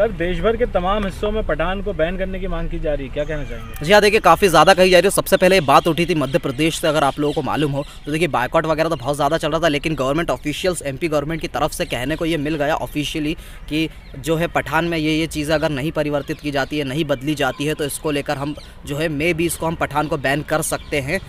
sir देश भर के तमाम हिस्सों में पठान को बैन करने की मांग की जा रही है क्या कहना चाहेंगे जी हाँ देखिए काफ़ी ज़्यादा कही जा रही है सबसे पहले बात उठी थी मध्य प्रदेश से अगर आप लोगों को मालूम हो तो देखिए बायकॉट वगैरह तो बहुत ज़्यादा चल रहा था लेकिन गवर्नमेंट ऑफिशियल्स एमपी गवर्नमेंट की तरफ से कहने को ये मिल गया ऑफिशियली कि जो है पठान में ये ये चीज़ें अगर नहीं परिवर्तित की जाती है नहीं बदली जाती है तो इसको लेकर हम जो है मे भी इसको हम पठान को बैन कर सकते हैं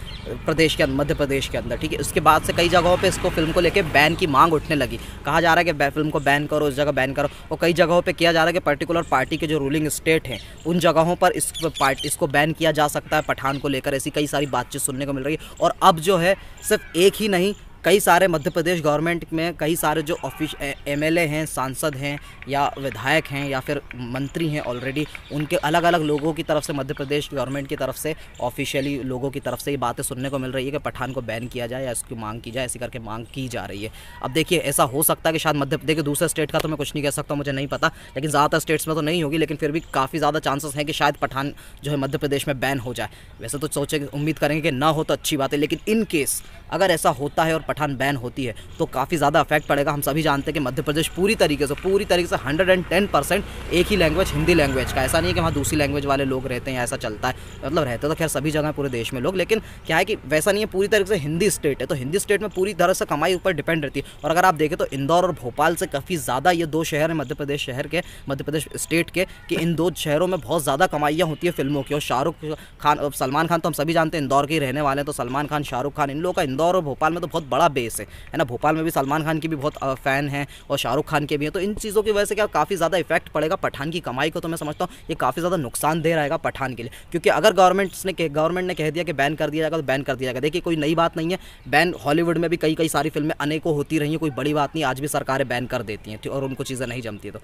प्रदेश के मध्य प्रदेश के अंदर ठीक है उसके बाद से कई जगहों पर इसको फिल्म को लेकर बैन की मांग उठने लगी कहा जा रहा है कि फिल्म को बैन करो उस जगह बैन करो और कई जगहों पर किया जा रहा है कि पर्टिकुलर पार्टी के जो रूलिंग स्टेट हैं उन जगहों पर इस पार्ट इसको बैन किया जा सकता है पठान को लेकर ऐसी कई सारी बातचीत सुनने को मिल रही है और अब जो है सिर्फ एक ही नहीं कई सारे मध्य प्रदेश गवर्नमेंट में कई सारे जो ऑफिस एम हैं सांसद हैं या विधायक हैं या फिर मंत्री हैं ऑलरेडी उनके अलग अलग लोगों की तरफ से मध्य प्रदेश गवर्नमेंट की तरफ से ऑफिशियली लोगों की तरफ से ये बातें सुनने को मिल रही है कि पठान को बैन किया जाए या इसकी मांग की जाए ऐसी करके मांग की जा रही है अब देखिए ऐसा हो सकता है कि शायद मध्य प्रदेश के दूसरे स्टेट का तो मैं कुछ नहीं कह सकता मुझे नहीं पता लेकिन ज़्यादातर स्टेट्स में तो नहीं होगी लेकिन फिर भी काफ़ी ज़्यादा चांसेस हैं कि शायद पठान जो है मध्य प्रदेश में बैन हो जाए वैसे तो सोचेंगे उम्मीद करेंगे कि ना हो तो अच्छी बात है लेकिन इनकेस अगर ऐसा होता है और पठान बैन होती है तो काफ़ी ज़्यादा अफेक्ट पड़ेगा हम सभी जानते हैं कि मध्य प्रदेश पूरी तरीके से पूरी तरीके से हंड्रेड एंड टेन परसेंट एक ही लैंग्वेज हिंदी लैंग्वेज का ऐसा नहीं है कि वहाँ दूसरी लैंग्वेज वाले लोग रहते हैं ऐसा चलता है मतलब रहते तो खैर सभी जगह पूरे देश में लोग लेकिन क्या है कि वैसा नहीं है पूरी तरीके से हिंदी स्टेट है तो हिंदी स्टेट में पूरी तरह से कमाई ऊपर डिपेंड रहती है और अगर आप देखें तो इंदौर और भोपाल से काफ़ी ज़्यादा ये दो शहर हैं मध्य प्रदेश शहर के मध्य प्रदेश स्टेट के कि इन दो शहरों में बहुत ज़्यादा कमाइयाँ होती है फिल्मों की और शाहरुख खान सलमान खान तो हम सभी जानते हैं इंदौर के ही रहने वाले हैं तो सलमान खान शाहरुख खान इन लोगों का इंदौर और भोपाल में तो बहुत बड़ा बड़ा बेस है है ना भोपाल में भी सलमान खान की भी बहुत फ़ैन है और शाहरुख खान के भी हैं तो इन चीज़ों की वजह से क्या काफ़ी ज़्यादा इफेक्ट पड़ेगा पठान की कमाई को तो मैं समझता हूँ ये काफ़ी ज़्यादा नुकसान दे रहेगा पठान के लिए क्योंकि अगर गवर्नमेंट्स ने गवर्नमेंट ने कह दिया कि बैन कर दिया जाएगा तो बैन कर दिया जाएगा देखिए कोई नई बात नहीं है बैन हॉलीवुड में भी कई कई सारी फिल्में अनेकों होती रही हैं कोई बड़ी बात नहीं आज भी सरकारें बैन कर देती हैं और उनको चीज़ें नहीं जमती तो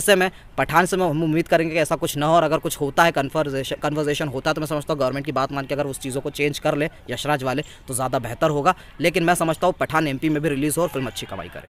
ऐसे में पठान से हम उम्मीद करेंगे कि ऐसा कुछ ना हो और अगर कुछ होता है कन्वर्जेशन कन्वर्जेशन होता है तो मैं समझता हूँ गवर्नमेंट की बात मान के अगर उस चीज़ों को चेंज कर ले यशराज वाले तो ज़्यादा बेहतर होगा लेकिन मैं समझता सोचता हूँ पठान एमपी में भी रिलीज़ हो और फिल्म अच्छी कमाई करे